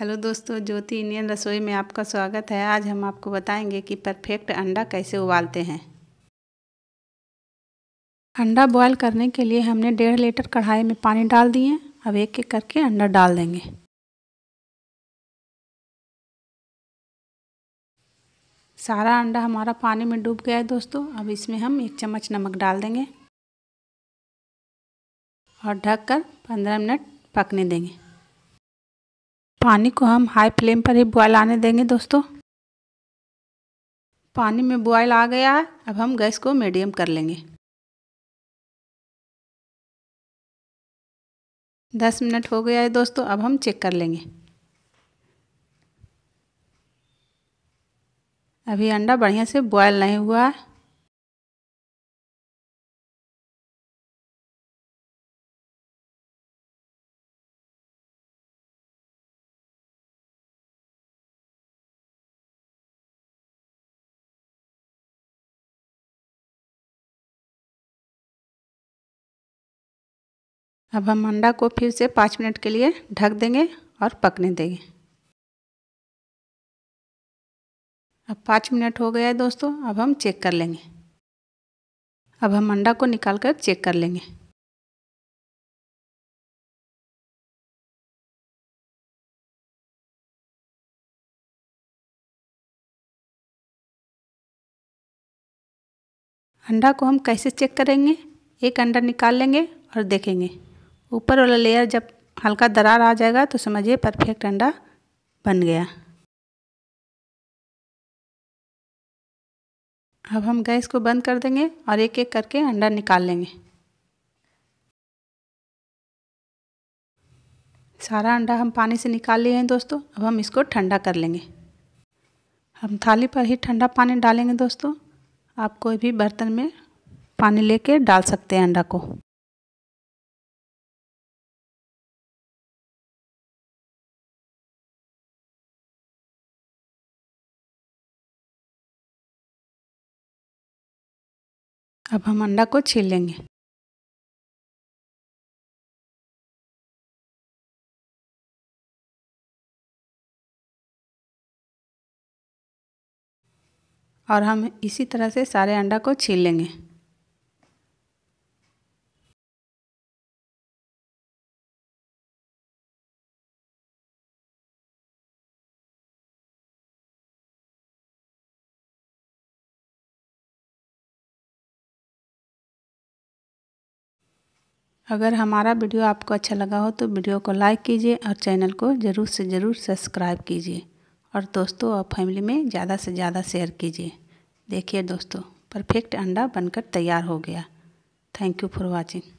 hello दोस्तों ज्योति Indian रसोई में आपका स्वागत है आज हम आपको बताएंगे कि परफेक्ट अंडा कैसे उबालते हैं अंडा बॉयल करने के लिए हमने डेढ़ लीटर कढ़ाई में पानी डाल दिए अब एक एक करके अंडा डाल देंगे सारा अंडा हमारा पानी में डूब गया है दोस्तों अब इसमें हम एक चम्मच नमक डाल देंगे और ढककर 15 मिनट पकने देंगे पानी को हम हाई फ्लेम पर ही बॉयल आने देंगे दोस्तों पानी में बॉयल आ गया है अब हम गैस को मीडियम कर लेंगे दस मिनट हो गया है दोस्तों अब हम चेक कर लेंगे अभी अंडा बढ़िया से बॉयल नहीं हुआ है अब हम अंडा को फिर से पाँच मिनट के लिए ढक देंगे और पकने देंगे अब पाँच मिनट हो गया है दोस्तों अब हम चेक कर लेंगे अब हम अंडा को निकाल कर चेक कर लेंगे अंडा को हम कैसे चेक करेंगे एक अंडा निकाल लेंगे और देखेंगे ऊपर वाला लेयर जब हल्का दरार आ जाएगा तो समझिए परफेक्ट अंडा बन गया अब हम गैस को बंद कर देंगे और एक एक करके अंडा निकाल लेंगे सारा अंडा हम पानी से निकाल लिए हैं दोस्तों अब हम इसको ठंडा कर लेंगे हम थाली पर ही ठंडा पानी डालेंगे दोस्तों आप कोई भी बर्तन में पानी लेके डाल सकते हैं अंडा को अब हम अंडा को छील लेंगे और हम इसी तरह से सारे अंडा को छील लेंगे अगर हमारा वीडियो आपको अच्छा लगा हो तो वीडियो को लाइक कीजिए और चैनल को ज़रूर से ज़रूर सब्सक्राइब कीजिए और दोस्तों और फैमिली में ज़्यादा से ज़्यादा शेयर कीजिए देखिए दोस्तों परफेक्ट अंडा बनकर तैयार हो गया थैंक यू फॉर वॉचिंग